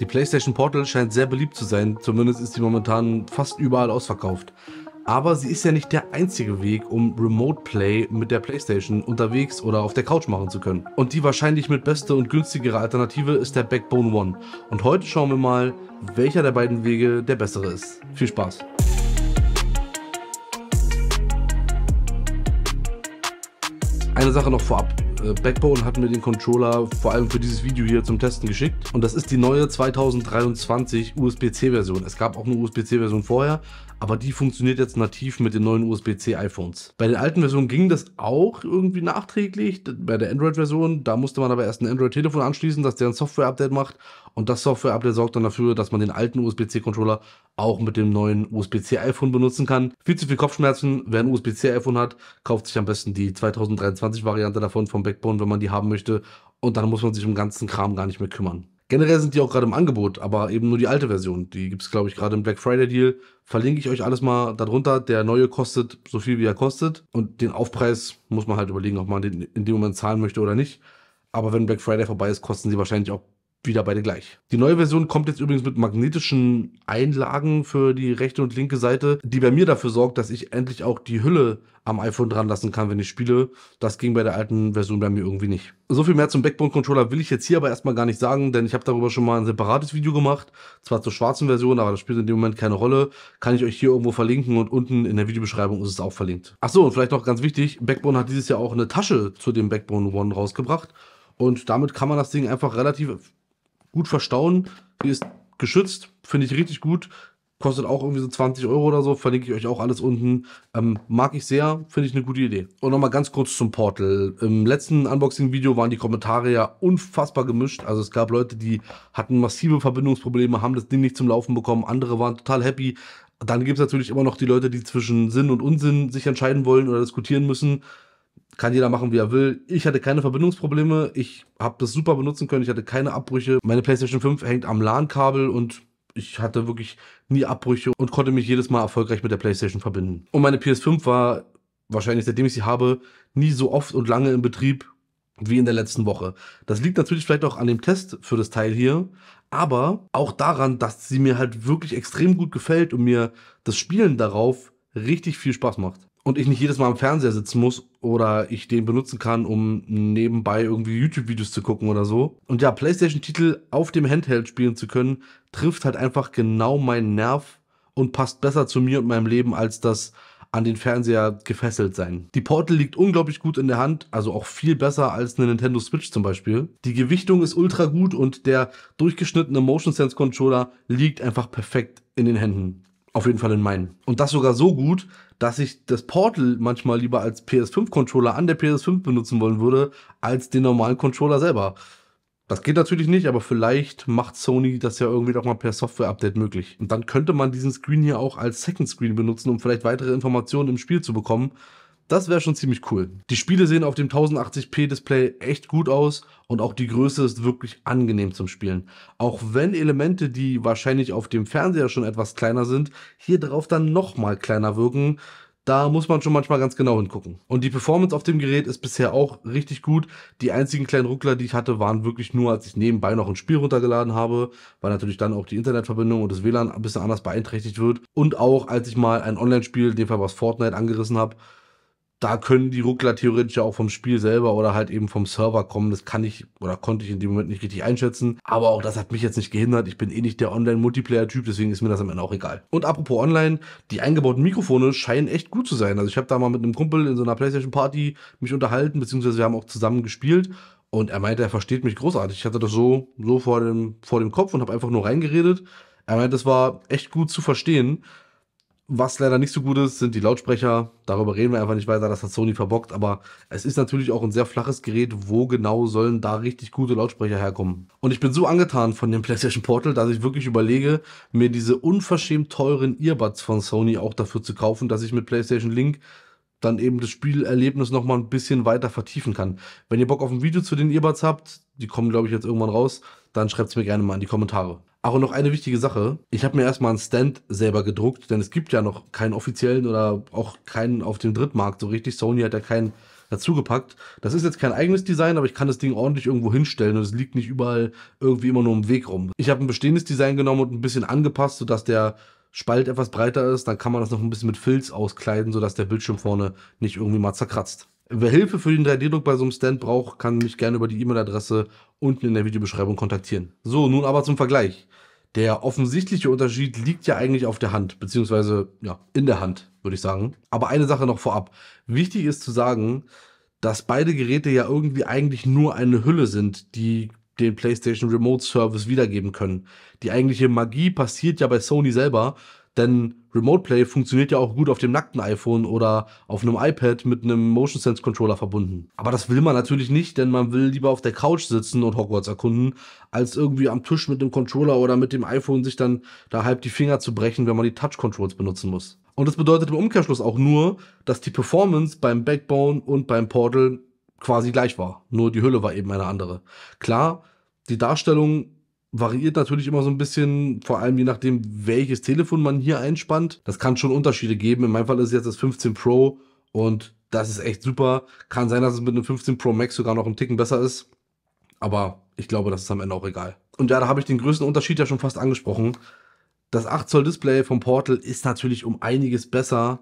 Die PlayStation Portal scheint sehr beliebt zu sein, zumindest ist sie momentan fast überall ausverkauft. Aber sie ist ja nicht der einzige Weg, um Remote Play mit der PlayStation unterwegs oder auf der Couch machen zu können. Und die wahrscheinlich mit beste und günstigere Alternative ist der Backbone One. Und heute schauen wir mal, welcher der beiden Wege der bessere ist. Viel Spaß! Eine Sache noch vorab. Äh, Backbone hat mir den Controller vor allem für dieses Video hier zum Testen geschickt. Und das ist die neue 2023 USB-C-Version. Es gab auch eine USB-C-Version vorher, aber die funktioniert jetzt nativ mit den neuen USB-C iPhones. Bei den alten Versionen ging das auch irgendwie nachträglich. Bei der Android-Version, da musste man aber erst ein Android-Telefon anschließen, dass der ein Software-Update macht. Und das Software-Update sorgt dann dafür, dass man den alten USB-C-Controller auch mit dem neuen USB-C-iPhone benutzen kann. Viel zu viel Kopfschmerzen. Wer ein USB-C-iPhone hat, kauft sich am besten die 2023-Variante davon vom Backbone, wenn man die haben möchte. Und dann muss man sich um den ganzen Kram gar nicht mehr kümmern. Generell sind die auch gerade im Angebot, aber eben nur die alte Version. Die gibt es, glaube ich, gerade im Black Friday Deal. Verlinke ich euch alles mal darunter. Der neue kostet so viel, wie er kostet. Und den Aufpreis muss man halt überlegen, ob man den in dem Moment zahlen möchte oder nicht. Aber wenn Black Friday vorbei ist, kosten sie wahrscheinlich auch wieder beide gleich. Die neue Version kommt jetzt übrigens mit magnetischen Einlagen für die rechte und linke Seite, die bei mir dafür sorgt, dass ich endlich auch die Hülle am iPhone dran lassen kann, wenn ich spiele. Das ging bei der alten Version bei mir irgendwie nicht. So viel mehr zum Backbone-Controller will ich jetzt hier aber erstmal gar nicht sagen, denn ich habe darüber schon mal ein separates Video gemacht. Zwar zur schwarzen Version, aber das spielt in dem Moment keine Rolle. Kann ich euch hier irgendwo verlinken und unten in der Videobeschreibung ist es auch verlinkt. Achso, und vielleicht noch ganz wichtig, Backbone hat dieses Jahr auch eine Tasche zu dem Backbone One rausgebracht. Und damit kann man das Ding einfach relativ gut verstauen. Die ist geschützt, finde ich richtig gut. Kostet auch irgendwie so 20 Euro oder so, verlinke ich euch auch alles unten. Ähm, mag ich sehr, finde ich eine gute Idee. Und nochmal ganz kurz zum Portal. Im letzten Unboxing-Video waren die Kommentare ja unfassbar gemischt. Also es gab Leute, die hatten massive Verbindungsprobleme, haben das Ding nicht zum Laufen bekommen. Andere waren total happy. Dann gibt es natürlich immer noch die Leute, die zwischen Sinn und Unsinn sich entscheiden wollen oder diskutieren müssen. Kann jeder machen, wie er will. Ich hatte keine Verbindungsprobleme. Ich habe das super benutzen können. Ich hatte keine Abbrüche. Meine PlayStation 5 hängt am LAN-Kabel und ich hatte wirklich nie Abbrüche und konnte mich jedes Mal erfolgreich mit der PlayStation verbinden. Und meine PS5 war wahrscheinlich, seitdem ich sie habe, nie so oft und lange in Betrieb wie in der letzten Woche. Das liegt natürlich vielleicht auch an dem Test für das Teil hier, aber auch daran, dass sie mir halt wirklich extrem gut gefällt und mir das Spielen darauf richtig viel Spaß macht und ich nicht jedes Mal am Fernseher sitzen muss oder ich den benutzen kann, um nebenbei irgendwie YouTube-Videos zu gucken oder so. Und ja, PlayStation-Titel auf dem Handheld spielen zu können, trifft halt einfach genau meinen Nerv und passt besser zu mir und meinem Leben als das an den Fernseher gefesselt sein. Die Portal liegt unglaublich gut in der Hand, also auch viel besser als eine Nintendo Switch zum Beispiel. Die Gewichtung ist ultra gut und der durchgeschnittene Motion Sense Controller liegt einfach perfekt in den Händen. Auf jeden Fall in meinen. Und das sogar so gut, dass ich das Portal manchmal lieber als PS5-Controller an der PS5 benutzen wollen würde, als den normalen Controller selber. Das geht natürlich nicht, aber vielleicht macht Sony das ja irgendwie doch mal per Software-Update möglich. Und dann könnte man diesen Screen hier auch als Second Screen benutzen, um vielleicht weitere Informationen im Spiel zu bekommen. Das wäre schon ziemlich cool. Die Spiele sehen auf dem 1080p Display echt gut aus und auch die Größe ist wirklich angenehm zum Spielen. Auch wenn Elemente, die wahrscheinlich auf dem Fernseher schon etwas kleiner sind, hier drauf dann nochmal kleiner wirken, da muss man schon manchmal ganz genau hingucken. Und die Performance auf dem Gerät ist bisher auch richtig gut. Die einzigen kleinen Ruckler, die ich hatte, waren wirklich nur, als ich nebenbei noch ein Spiel runtergeladen habe, weil natürlich dann auch die Internetverbindung und das WLAN ein bisschen anders beeinträchtigt wird. Und auch, als ich mal ein Online-Spiel, in dem Fall was Fortnite, angerissen habe, da können die Ruckler theoretisch auch vom Spiel selber oder halt eben vom Server kommen. Das kann ich oder konnte ich in dem Moment nicht richtig einschätzen. Aber auch das hat mich jetzt nicht gehindert. Ich bin eh nicht der Online-Multiplayer-Typ, deswegen ist mir das am Ende auch egal. Und apropos Online, die eingebauten Mikrofone scheinen echt gut zu sein. Also ich habe da mal mit einem Kumpel in so einer PlayStation-Party mich unterhalten, beziehungsweise wir haben auch zusammen gespielt. Und er meinte, er versteht mich großartig. Ich hatte das so, so vor, dem, vor dem Kopf und habe einfach nur reingeredet. Er meinte, das war echt gut zu verstehen. Was leider nicht so gut ist, sind die Lautsprecher. Darüber reden wir einfach nicht weiter, das hat Sony verbockt. Aber es ist natürlich auch ein sehr flaches Gerät. Wo genau sollen da richtig gute Lautsprecher herkommen? Und ich bin so angetan von dem PlayStation Portal, dass ich wirklich überlege, mir diese unverschämt teuren Earbuds von Sony auch dafür zu kaufen, dass ich mit PlayStation Link dann eben das Spielerlebnis nochmal ein bisschen weiter vertiefen kann. Wenn ihr Bock auf ein Video zu den Earbuds habt, die kommen, glaube ich, jetzt irgendwann raus, dann schreibt es mir gerne mal in die Kommentare. Aber noch eine wichtige Sache. Ich habe mir erstmal einen Stand selber gedruckt, denn es gibt ja noch keinen offiziellen oder auch keinen auf dem Drittmarkt so richtig. Sony hat ja keinen dazugepackt. Das ist jetzt kein eigenes Design, aber ich kann das Ding ordentlich irgendwo hinstellen und es liegt nicht überall irgendwie immer nur im Weg rum. Ich habe ein bestehendes Design genommen und ein bisschen angepasst, sodass der Spalt etwas breiter ist. Dann kann man das noch ein bisschen mit Filz auskleiden, sodass der Bildschirm vorne nicht irgendwie mal zerkratzt. Wer Hilfe für den 3D-Druck bei so einem Stand braucht, kann mich gerne über die E-Mail-Adresse unten in der Videobeschreibung kontaktieren. So, nun aber zum Vergleich. Der offensichtliche Unterschied liegt ja eigentlich auf der Hand, beziehungsweise ja, in der Hand, würde ich sagen. Aber eine Sache noch vorab. Wichtig ist zu sagen, dass beide Geräte ja irgendwie eigentlich nur eine Hülle sind, die den PlayStation Remote Service wiedergeben können. Die eigentliche Magie passiert ja bei Sony selber, denn Remote Play funktioniert ja auch gut auf dem nackten iPhone oder auf einem iPad mit einem Motion Sense Controller verbunden. Aber das will man natürlich nicht, denn man will lieber auf der Couch sitzen und Hogwarts erkunden, als irgendwie am Tisch mit dem Controller oder mit dem iPhone sich dann da halb die Finger zu brechen, wenn man die Touch Controls benutzen muss. Und das bedeutet im Umkehrschluss auch nur, dass die Performance beim Backbone und beim Portal quasi gleich war. Nur die Hülle war eben eine andere. Klar, die Darstellung variiert natürlich immer so ein bisschen, vor allem je nachdem, welches Telefon man hier einspannt. Das kann schon Unterschiede geben. In meinem Fall ist es jetzt das 15 Pro und das ist echt super. Kann sein, dass es mit einem 15 Pro Max sogar noch einen Ticken besser ist. Aber ich glaube, das ist am Ende auch egal. Und ja, da habe ich den größten Unterschied ja schon fast angesprochen. Das 8 Zoll Display vom Portal ist natürlich um einiges besser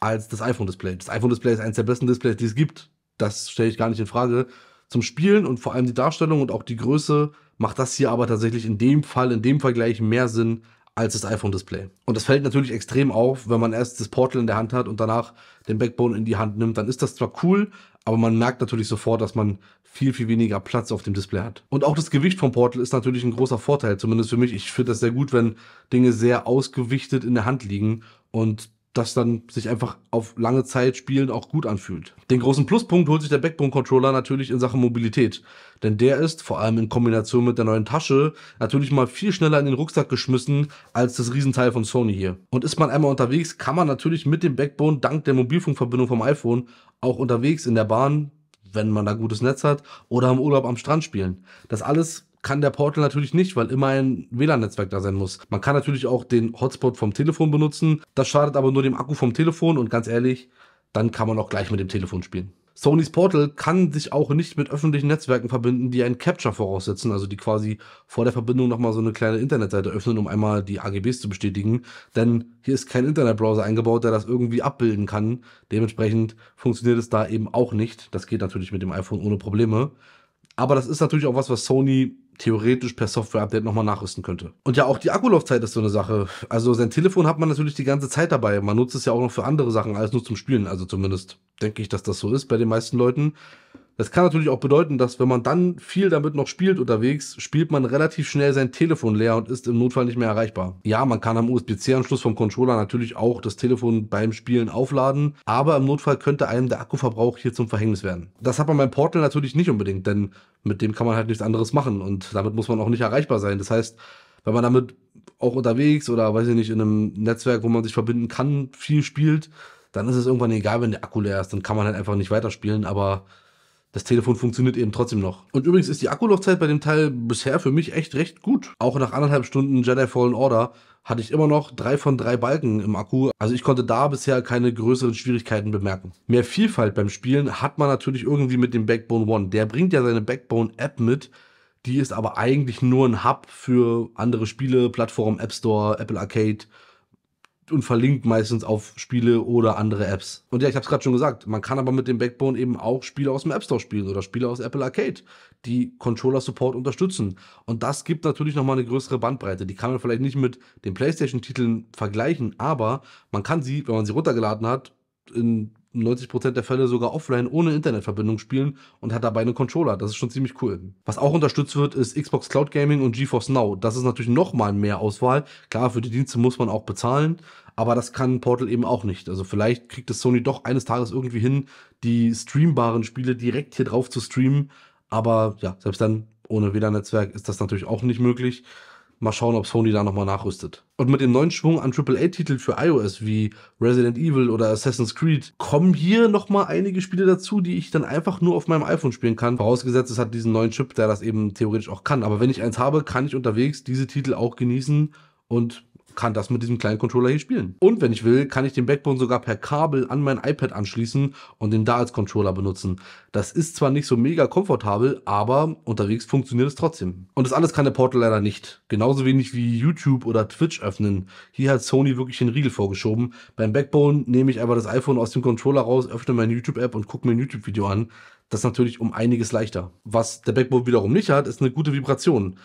als das iPhone Display. Das iPhone Display ist eines der besten Displays, die es gibt. Das stelle ich gar nicht in Frage. Zum Spielen und vor allem die Darstellung und auch die Größe macht das hier aber tatsächlich in dem Fall, in dem Vergleich mehr Sinn als das iPhone-Display. Und das fällt natürlich extrem auf, wenn man erst das Portal in der Hand hat und danach den Backbone in die Hand nimmt, dann ist das zwar cool, aber man merkt natürlich sofort, dass man viel, viel weniger Platz auf dem Display hat. Und auch das Gewicht vom Portal ist natürlich ein großer Vorteil, zumindest für mich. Ich finde das sehr gut, wenn Dinge sehr ausgewichtet in der Hand liegen und das dann sich einfach auf lange Zeit spielen auch gut anfühlt. Den großen Pluspunkt holt sich der Backbone-Controller natürlich in Sachen Mobilität. Denn der ist, vor allem in Kombination mit der neuen Tasche, natürlich mal viel schneller in den Rucksack geschmissen als das Riesenteil von Sony hier. Und ist man einmal unterwegs, kann man natürlich mit dem Backbone dank der Mobilfunkverbindung vom iPhone auch unterwegs in der Bahn, wenn man da gutes Netz hat, oder im Urlaub am Strand spielen. Das alles kann der Portal natürlich nicht, weil immer ein WLAN-Netzwerk da sein muss. Man kann natürlich auch den Hotspot vom Telefon benutzen. Das schadet aber nur dem Akku vom Telefon und ganz ehrlich, dann kann man auch gleich mit dem Telefon spielen. Sony's Portal kann sich auch nicht mit öffentlichen Netzwerken verbinden, die einen Capture voraussetzen, also die quasi vor der Verbindung nochmal so eine kleine Internetseite öffnen, um einmal die AGBs zu bestätigen. Denn hier ist kein Internetbrowser eingebaut, der das irgendwie abbilden kann. Dementsprechend funktioniert es da eben auch nicht. Das geht natürlich mit dem iPhone ohne Probleme. Aber das ist natürlich auch was, was Sony theoretisch per Software-Update nochmal nachrüsten könnte. Und ja, auch die Akkulaufzeit ist so eine Sache. Also sein Telefon hat man natürlich die ganze Zeit dabei. Man nutzt es ja auch noch für andere Sachen als nur zum Spielen. Also zumindest denke ich, dass das so ist bei den meisten Leuten. Das kann natürlich auch bedeuten, dass wenn man dann viel damit noch spielt unterwegs, spielt man relativ schnell sein Telefon leer und ist im Notfall nicht mehr erreichbar. Ja, man kann am USB-C-Anschluss vom Controller natürlich auch das Telefon beim Spielen aufladen, aber im Notfall könnte einem der Akkuverbrauch hier zum Verhängnis werden. Das hat man beim Portal natürlich nicht unbedingt, denn mit dem kann man halt nichts anderes machen und damit muss man auch nicht erreichbar sein. Das heißt, wenn man damit auch unterwegs oder weiß ich nicht, in einem Netzwerk, wo man sich verbinden kann, viel spielt, dann ist es irgendwann egal, wenn der Akku leer ist, dann kann man halt einfach nicht weiterspielen, aber das Telefon funktioniert eben trotzdem noch. Und übrigens ist die Akkulaufzeit bei dem Teil bisher für mich echt recht gut. Auch nach anderthalb Stunden Jedi Fallen Order hatte ich immer noch drei von drei Balken im Akku. Also ich konnte da bisher keine größeren Schwierigkeiten bemerken. Mehr Vielfalt beim Spielen hat man natürlich irgendwie mit dem Backbone One. Der bringt ja seine Backbone App mit. Die ist aber eigentlich nur ein Hub für andere Spiele, Plattform, App Store, Apple Arcade und verlinkt meistens auf Spiele oder andere Apps. Und ja, ich habe es gerade schon gesagt, man kann aber mit dem Backbone eben auch Spiele aus dem App Store spielen oder Spiele aus Apple Arcade, die Controller Support unterstützen. Und das gibt natürlich nochmal eine größere Bandbreite. Die kann man vielleicht nicht mit den PlayStation-Titeln vergleichen, aber man kann sie, wenn man sie runtergeladen hat, in 90% der Fälle sogar offline ohne Internetverbindung spielen und hat dabei einen Controller. Das ist schon ziemlich cool. Was auch unterstützt wird, ist Xbox Cloud Gaming und GeForce Now. Das ist natürlich nochmal mehr Auswahl. Klar, für die Dienste muss man auch bezahlen, aber das kann Portal eben auch nicht. Also vielleicht kriegt es Sony doch eines Tages irgendwie hin, die streambaren Spiele direkt hier drauf zu streamen. Aber ja, selbst dann ohne WLAN-Netzwerk ist das natürlich auch nicht möglich. Mal schauen, ob Sony da nochmal nachrüstet. Und mit dem neuen Schwung an AAA-Titel für iOS wie Resident Evil oder Assassin's Creed kommen hier nochmal einige Spiele dazu, die ich dann einfach nur auf meinem iPhone spielen kann. Vorausgesetzt, es hat diesen neuen Chip, der das eben theoretisch auch kann. Aber wenn ich eins habe, kann ich unterwegs diese Titel auch genießen und kann das mit diesem kleinen Controller hier spielen. Und wenn ich will, kann ich den Backbone sogar per Kabel an mein iPad anschließen und den da als Controller benutzen. Das ist zwar nicht so mega komfortabel, aber unterwegs funktioniert es trotzdem. Und das alles kann der Portal leider nicht. Genauso wenig wie YouTube oder Twitch öffnen. Hier hat Sony wirklich den Riegel vorgeschoben. Beim Backbone nehme ich einfach das iPhone aus dem Controller raus, öffne meine YouTube-App und gucke mir ein YouTube-Video an. Das ist natürlich um einiges leichter. Was der Backbone wiederum nicht hat, ist eine gute Vibration.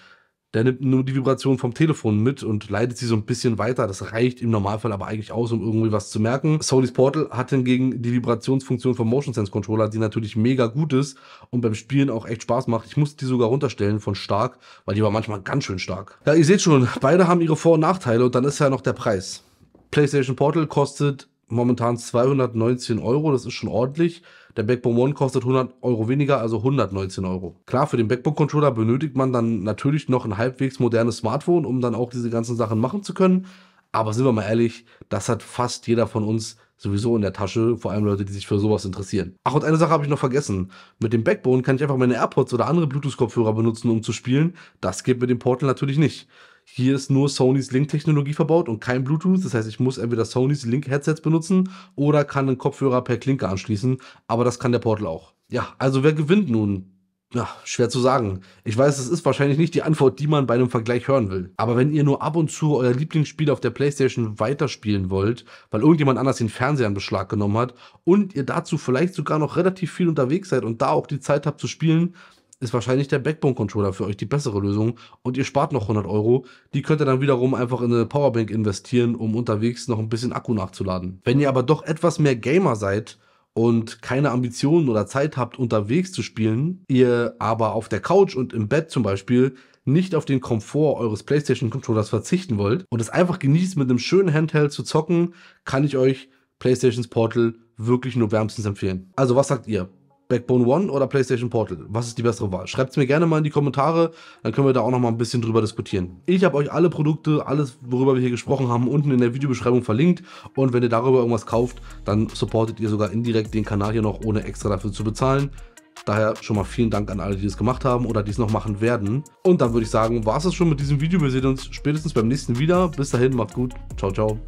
Der nimmt nur die Vibration vom Telefon mit und leitet sie so ein bisschen weiter. Das reicht im Normalfall aber eigentlich aus, um irgendwie was zu merken. Sony's Portal hat hingegen die Vibrationsfunktion vom Motion Sense Controller, die natürlich mega gut ist und beim Spielen auch echt Spaß macht. Ich muss die sogar runterstellen von stark, weil die war manchmal ganz schön stark. Ja, ihr seht schon, beide haben ihre Vor- und Nachteile und dann ist ja noch der Preis. PlayStation Portal kostet momentan 219 Euro, das ist schon ordentlich. Der Backbone One kostet 100 Euro weniger, also 119 Euro. Klar, für den Backbone Controller benötigt man dann natürlich noch ein halbwegs modernes Smartphone, um dann auch diese ganzen Sachen machen zu können. Aber sind wir mal ehrlich, das hat fast jeder von uns sowieso in der Tasche, vor allem Leute, die sich für sowas interessieren. Ach, und eine Sache habe ich noch vergessen. Mit dem Backbone kann ich einfach meine AirPods oder andere Bluetooth-Kopfhörer benutzen, um zu spielen. Das geht mit dem Portal natürlich nicht hier ist nur Sony's Link-Technologie verbaut und kein Bluetooth. Das heißt, ich muss entweder Sony's Link-Headsets benutzen oder kann einen Kopfhörer per Klinke anschließen. Aber das kann der Portal auch. Ja, also wer gewinnt nun? Ja, schwer zu sagen. Ich weiß, es ist wahrscheinlich nicht die Antwort, die man bei einem Vergleich hören will. Aber wenn ihr nur ab und zu euer Lieblingsspiel auf der PlayStation weiterspielen wollt, weil irgendjemand anders den Fernseher in Beschlag genommen hat und ihr dazu vielleicht sogar noch relativ viel unterwegs seid und da auch die Zeit habt zu spielen, ist wahrscheinlich der Backbone-Controller für euch die bessere Lösung und ihr spart noch 100 Euro. Die könnt ihr dann wiederum einfach in eine Powerbank investieren, um unterwegs noch ein bisschen Akku nachzuladen. Wenn ihr aber doch etwas mehr Gamer seid, und keine Ambitionen oder Zeit habt, unterwegs zu spielen, ihr aber auf der Couch und im Bett zum Beispiel nicht auf den Komfort eures PlayStation Controllers verzichten wollt und es einfach genießt, mit einem schönen Handheld zu zocken, kann ich euch PlayStation's Portal wirklich nur wärmstens empfehlen. Also was sagt ihr? Backbone One oder PlayStation Portal? Was ist die bessere Wahl? Schreibt es mir gerne mal in die Kommentare, dann können wir da auch noch mal ein bisschen drüber diskutieren. Ich habe euch alle Produkte, alles, worüber wir hier gesprochen haben, unten in der Videobeschreibung verlinkt und wenn ihr darüber irgendwas kauft, dann supportet ihr sogar indirekt den Kanal hier noch, ohne extra dafür zu bezahlen. Daher schon mal vielen Dank an alle, die es gemacht haben oder die es noch machen werden. Und dann würde ich sagen, war es das schon mit diesem Video. Wir sehen uns spätestens beim nächsten wieder. Bis dahin, macht gut. Ciao, ciao.